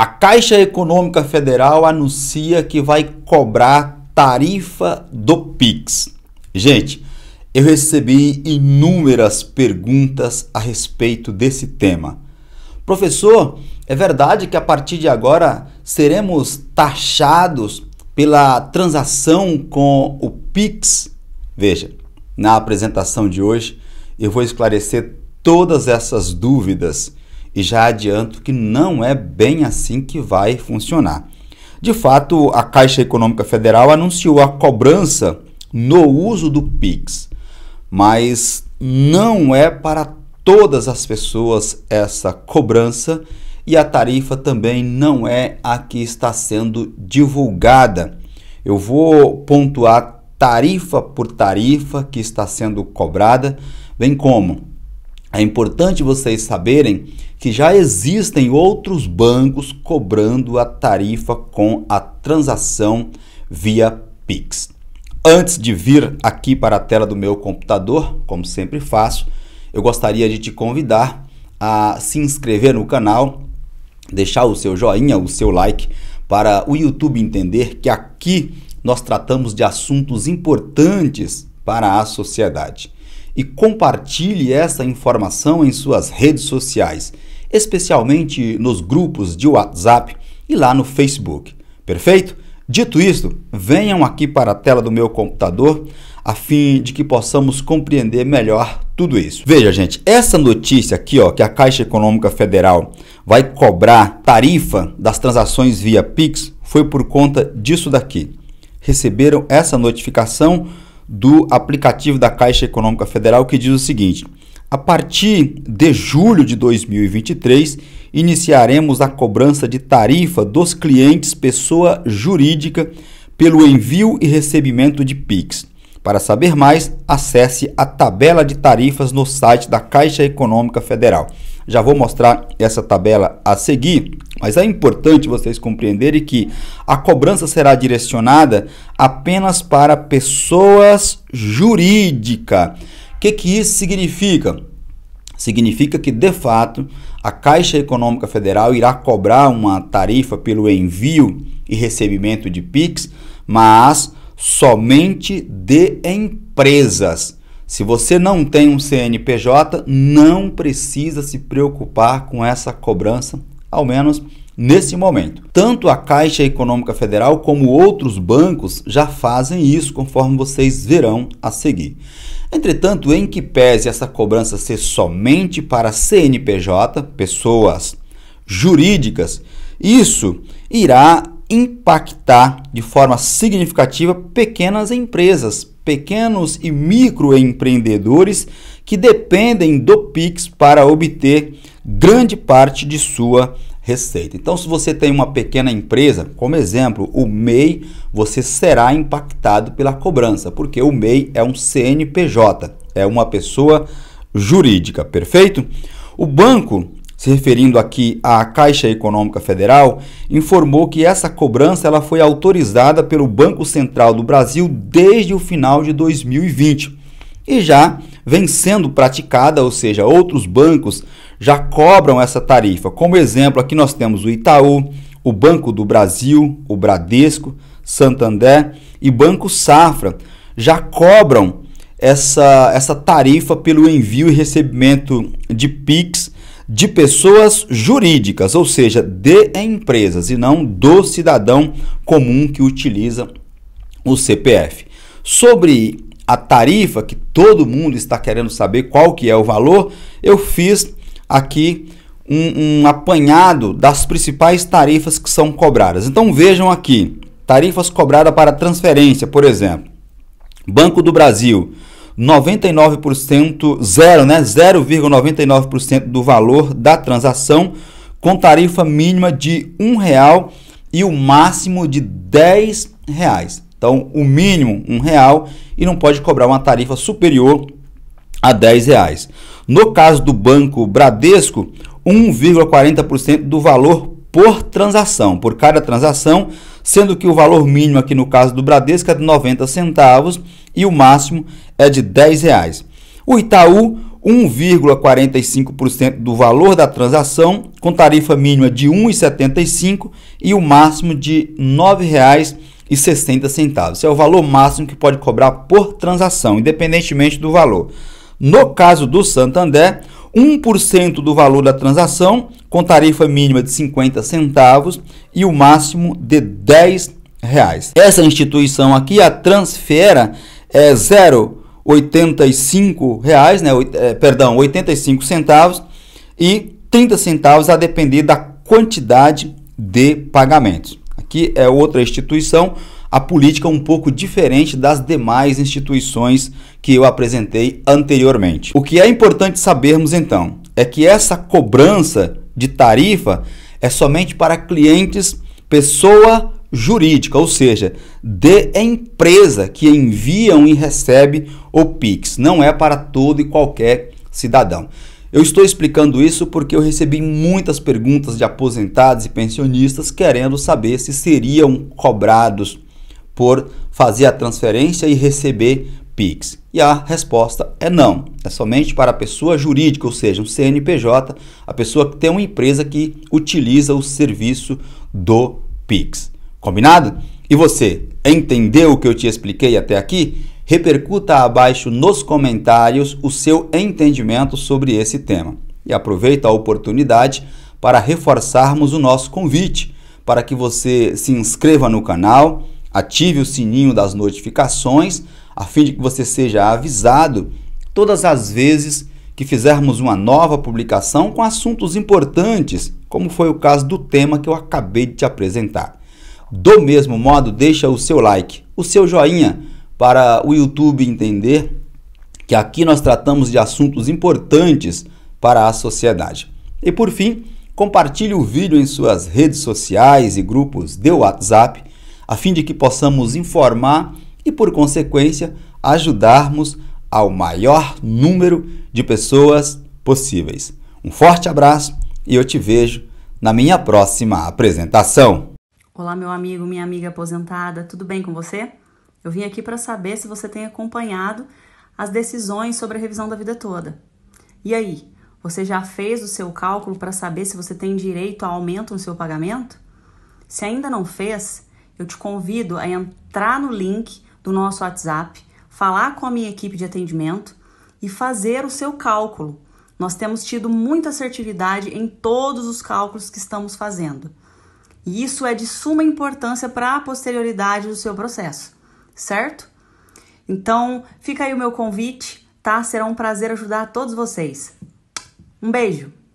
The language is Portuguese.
A Caixa Econômica Federal anuncia que vai cobrar tarifa do Pix. Gente, eu recebi inúmeras perguntas a respeito desse tema. Professor, é verdade que a partir de agora seremos taxados pela transação com o Pix? Veja, na apresentação de hoje eu vou esclarecer todas essas dúvidas e já adianto que não é bem assim que vai funcionar. De fato, a Caixa Econômica Federal anunciou a cobrança no uso do Pix, mas não é para todas as pessoas essa cobrança e a tarifa também não é a que está sendo divulgada. Eu vou pontuar tarifa por tarifa que está sendo cobrada, bem como é importante vocês saberem que já existem outros bancos cobrando a tarifa com a transação via Pix. Antes de vir aqui para a tela do meu computador, como sempre faço, eu gostaria de te convidar a se inscrever no canal, deixar o seu joinha, o seu like, para o YouTube entender que aqui nós tratamos de assuntos importantes para a sociedade. E compartilhe essa informação em suas redes sociais especialmente nos grupos de WhatsApp e lá no Facebook. Perfeito? Dito isto, venham aqui para a tela do meu computador a fim de que possamos compreender melhor tudo isso. Veja, gente, essa notícia aqui, ó, que a Caixa Econômica Federal vai cobrar tarifa das transações via Pix, foi por conta disso daqui. Receberam essa notificação do aplicativo da Caixa Econômica Federal que diz o seguinte: a partir de julho de 2023, iniciaremos a cobrança de tarifa dos clientes pessoa jurídica pelo envio e recebimento de PIX. Para saber mais, acesse a tabela de tarifas no site da Caixa Econômica Federal. Já vou mostrar essa tabela a seguir, mas é importante vocês compreenderem que a cobrança será direcionada apenas para pessoas jurídicas o que, que isso significa? Significa que, de fato, a Caixa Econômica Federal irá cobrar uma tarifa pelo envio e recebimento de PIX, mas somente de empresas. Se você não tem um CNPJ, não precisa se preocupar com essa cobrança, ao menos nesse momento. Tanto a Caixa Econômica Federal como outros bancos já fazem isso, conforme vocês verão a seguir. Entretanto, em que pese essa cobrança ser somente para CNPJ, pessoas jurídicas, isso irá impactar de forma significativa pequenas empresas, pequenos e microempreendedores que dependem do Pix para obter grande parte de sua receita. Então, se você tem uma pequena empresa, como exemplo, o MEI, você será impactado pela cobrança, porque o MEI é um CNPJ, é uma pessoa jurídica, perfeito? O banco, se referindo aqui à Caixa Econômica Federal, informou que essa cobrança ela foi autorizada pelo Banco Central do Brasil desde o final de 2020 e já vem sendo praticada, ou seja, outros bancos já cobram essa tarifa. Como exemplo, aqui nós temos o Itaú, o Banco do Brasil, o Bradesco, Santander e Banco Safra já cobram essa, essa tarifa pelo envio e recebimento de PIX de pessoas jurídicas, ou seja, de empresas e não do cidadão comum que utiliza o CPF. Sobre a tarifa que todo mundo está querendo saber qual que é o valor, eu fiz aqui um, um apanhado das principais tarifas que são cobradas. Então vejam aqui: tarifas cobradas para transferência, por exemplo. Banco do Brasil, 99% zero, né? 0,99% do valor da transação com tarifa mínima de um real e o máximo de 10 reais. Então, o mínimo um real e não pode cobrar uma tarifa superior a 10 reais. No caso do Banco Bradesco, 1,40% do valor por transação, por cada transação, sendo que o valor mínimo aqui no caso do Bradesco é de 90 centavos e o máximo é de 10 reais. O Itaú, 1,45% do valor da transação, com tarifa mínima de 1,75 e o máximo de R$ 9,60. Esse é o valor máximo que pode cobrar por transação, independentemente do valor. No caso do Santander, 1% do valor da transação, com tarifa mínima de 50 centavos e o máximo de 10 reais. Essa instituição aqui, a Transfera, é 0,85 reais, né? É, perdão, 85 centavos e 30 centavos a depender da quantidade de pagamentos. Aqui é outra instituição a política é um pouco diferente das demais instituições que eu apresentei anteriormente. O que é importante sabermos então é que essa cobrança de tarifa é somente para clientes pessoa jurídica, ou seja, de empresa que enviam e recebe o Pix, não é para todo e qualquer cidadão. Eu estou explicando isso porque eu recebi muitas perguntas de aposentados e pensionistas querendo saber se seriam cobrados por fazer a transferência e receber PIX? E a resposta é não. É somente para a pessoa jurídica, ou seja, um CNPJ, a pessoa que tem uma empresa que utiliza o serviço do PIX. Combinado? E você entendeu o que eu te expliquei até aqui? Repercuta abaixo nos comentários o seu entendimento sobre esse tema. E aproveita a oportunidade para reforçarmos o nosso convite para que você se inscreva no canal Ative o sininho das notificações a fim de que você seja avisado todas as vezes que fizermos uma nova publicação com assuntos importantes, como foi o caso do tema que eu acabei de te apresentar. Do mesmo modo, deixa o seu like, o seu joinha para o YouTube entender que aqui nós tratamos de assuntos importantes para a sociedade. E por fim, compartilhe o vídeo em suas redes sociais e grupos de WhatsApp a fim de que possamos informar e, por consequência, ajudarmos ao maior número de pessoas possíveis. Um forte abraço e eu te vejo na minha próxima apresentação. Olá, meu amigo, minha amiga aposentada, tudo bem com você? Eu vim aqui para saber se você tem acompanhado as decisões sobre a revisão da vida toda. E aí, você já fez o seu cálculo para saber se você tem direito a aumento no seu pagamento? Se ainda não fez, eu te convido a entrar no link do nosso WhatsApp, falar com a minha equipe de atendimento e fazer o seu cálculo. Nós temos tido muita assertividade em todos os cálculos que estamos fazendo. E isso é de suma importância para a posterioridade do seu processo, certo? Então, fica aí o meu convite, tá? Será um prazer ajudar todos vocês. Um beijo!